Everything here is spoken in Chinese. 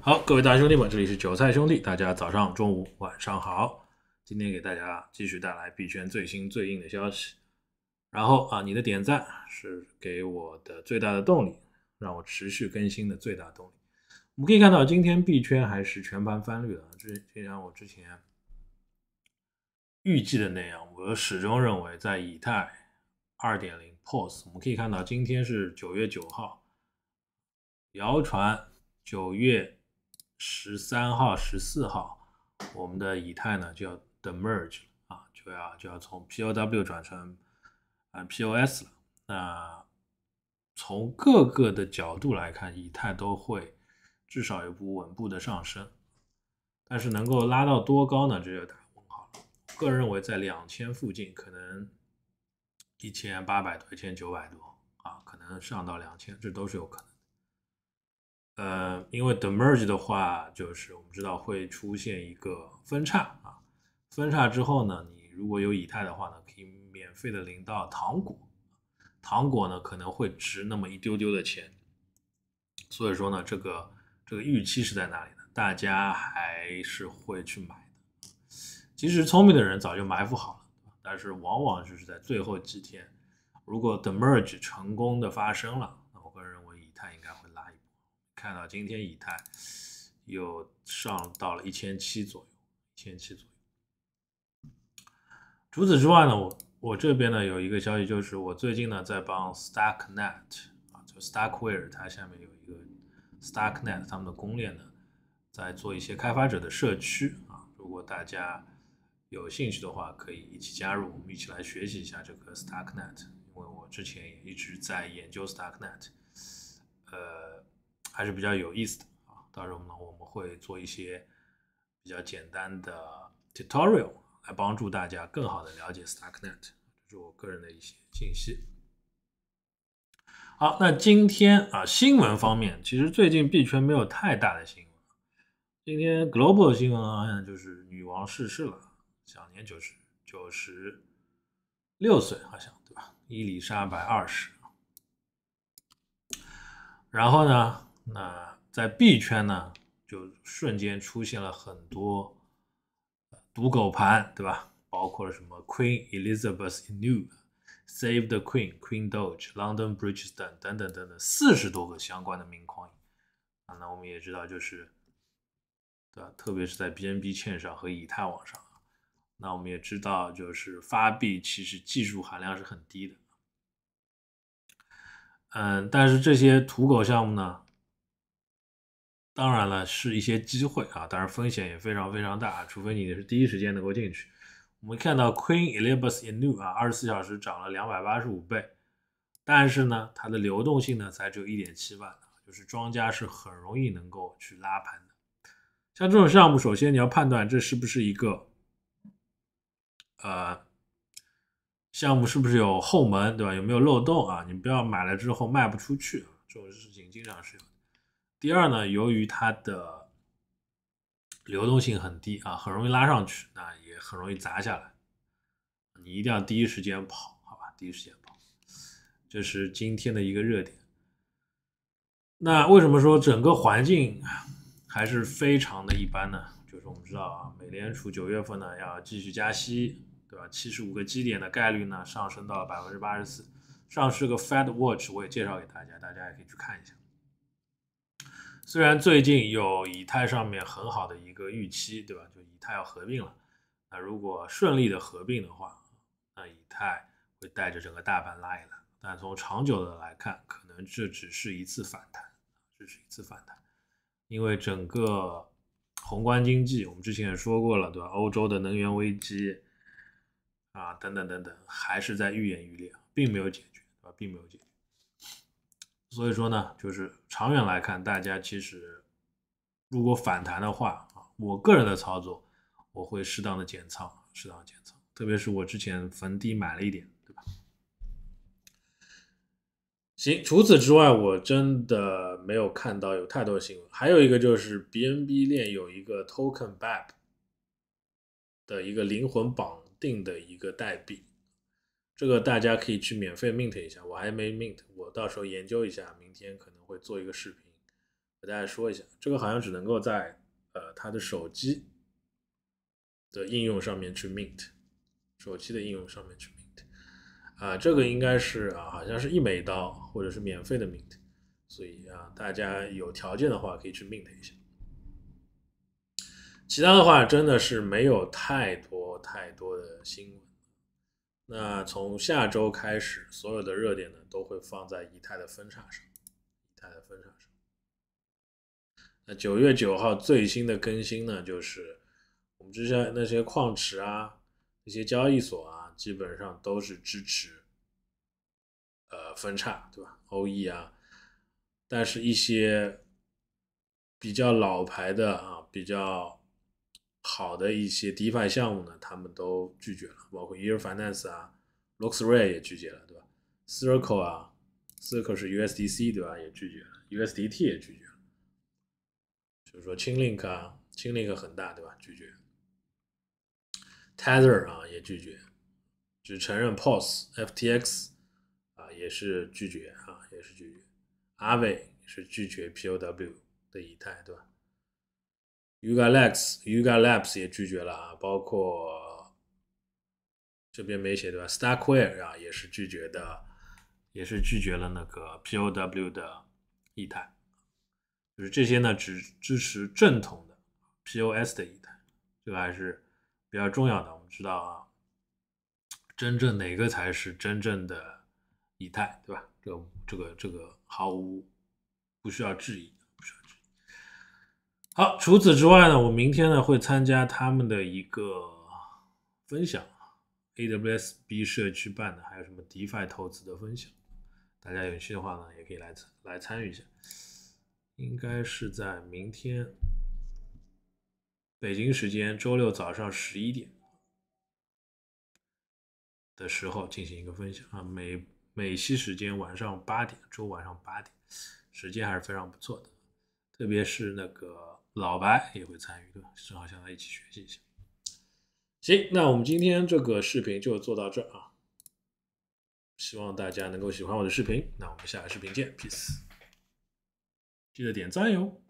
好，各位大兄弟们，这里是韭菜兄弟，大家早上、中午、晚上好。今天给大家继续带来币圈最新最硬的消息。然后啊，你的点赞是给我的最大的动力，让我持续更新的最大动力。我们可以看到，今天币圈还是全盘翻绿的，这就像我之前预计的那样。我始终认为，在以太二点零 POS，我们可以看到，今天是九月九号，谣传九月。十三号、十四号，我们的以太呢就要 merge 了啊，就要就要从 POW 转成啊 POS 了。那从各个的角度来看，以太都会至少有部稳步的上升，但是能够拉到多高呢，这就打问号了。个人认为，在两千附近，可能一千八百多、一千九百多啊，可能上到两千，这都是有可能。呃，因为 the merge 的话，就是我们知道会出现一个分叉啊，分叉之后呢，你如果有以太的话呢，可以免费的领到糖果，糖果呢可能会值那么一丢丢的钱，所以说呢，这个这个预期是在哪里呢？大家还是会去买的，其实聪明的人早就埋伏好了，但是往往就是在最后几天，如果 the merge 成功的发生了。看到今天以太又上到了一千七左右，一千七左右。除此之外呢，我我这边呢有一个消息，就是我最近呢在帮 Starknet 啊，就 Starkware 它下面有一个 Starknet，他们的公链呢在做一些开发者的社区啊，如果大家有兴趣的话，可以一起加入，我们一起来学习一下这个 Starknet，因为我之前也一直在研究 Starknet，呃。还是比较有意思的啊！到时候呢，我们会做一些比较简单的 tutorial 来帮助大家更好的了解 StackNet，这是我个人的一些信息。好，那今天啊，新闻方面，其实最近币圈没有太大的新闻。今天 global 新闻好像就是女王逝世了，享年九十九十六岁，好像对吧？伊丽莎白二世。然后呢？那在币圈呢，就瞬间出现了很多赌狗盘，对吧？包括了什么 Queen Elizabeth i New、Save the Queen、Queen Doge、London Bridges 等等等等等四十多个相关的名框。啊。那我们也知道，就是对吧？特别是在 BNB 圈上和以太网上，那我们也知道，就是发币其实技术含量是很低的。嗯，但是这些土狗项目呢？当然了，是一些机会啊，当然风险也非常非常大，除非你是第一时间能够进去。我们看到 Queen Elizabeth i New 啊，二十四小时涨了两百八十五倍，但是呢，它的流动性呢才只有一点七万，就是庄家是很容易能够去拉盘的。像这种项目，首先你要判断这是不是一个，呃，项目是不是有后门，对吧？有没有漏洞啊？你不要买了之后卖不出去啊，这种事情经常是有。第二呢，由于它的流动性很低啊，很容易拉上去，那也很容易砸下来。你一定要第一时间跑，好吧？第一时间跑，这是今天的一个热点。那为什么说整个环境还是非常的一般呢？就是我们知道啊，美联储九月份呢要继续加息，对吧？七十五个基点的概率呢上升到了百分之八十四。上市个 Fed Watch，我也介绍给大家，大家也可以去看一下。虽然最近有以太上面很好的一个预期，对吧？就以太要合并了，那如果顺利的合并的话，那以太会带着整个大盘拉一拉。但从长久的来看，可能这只是一次反弹，这是一次反弹，因为整个宏观经济，我们之前也说过了，对吧？欧洲的能源危机啊，等等等等，还是在愈演愈烈，并没有解决，对吧？并没有解决。所以说呢，就是长远来看，大家其实如果反弹的话啊，我个人的操作我会适当的减仓，适当的减仓，特别是我之前逢低买了一点，对吧？行，除此之外，我真的没有看到有太多新闻。还有一个就是 BNB 链有一个 Token Bank 的一个灵魂绑定的一个代币。这个大家可以去免费 mint 一下，我还没 mint，我到时候研究一下，明天可能会做一个视频和大家说一下。这个好像只能够在呃他的手机的应用上面去 mint，手机的应用上面去 mint，啊，这个应该是啊，好像是一美刀或者是免费的 mint，所以啊，大家有条件的话可以去 mint 一下。其他的话真的是没有太多太多的新闻。那从下周开始，所有的热点呢都会放在以太的分叉上，以太的分叉上。那九月九号最新的更新呢，就是我们之前那些矿池啊、一些交易所啊，基本上都是支持呃分叉，对吧？O E 啊，但是一些比较老牌的啊，比较。好的一些 DeFi 项目呢，他们都拒绝了，包括 Year Finance 啊 l o x k s r a r e 也拒绝了，对吧？Circle 啊，Circle 是 USDC 对吧？也拒绝了，USDT 也拒绝了。就是说，Chainlink 啊，Chainlink 很大对吧？拒绝，Tether 啊也拒绝，只承认 p o s f t x 啊也是拒绝啊，也是拒绝 a a v e 是拒绝 POW 的以太对吧？Yuga Labs、Yuga Labs 也拒绝了啊，包括这边没写对吧？Starkware 啊也是拒绝的，也是拒绝了那个 POW 的以太，就是这些呢只支持正统的 POS 的以太，这个还是比较重要的。我们知道啊，真正哪个才是真正的以太，对吧？这个这个这个毫无不需要质疑。好，除此之外呢，我明天呢会参加他们的一个分享，AWS B 社区办的，还有什么迪 i 投资的分享，大家有兴趣的话呢，也可以来来参与一下，应该是在明天北京时间周六早上十一点的时候进行一个分享啊，美美西时间晚上八点，周晚上八点，时间还是非常不错的，特别是那个。老白也会参与，对吧？正好向他一起学习一下。行，那我们今天这个视频就做到这儿啊！希望大家能够喜欢我的视频，那我们下个视频见，peace！记得点赞哟。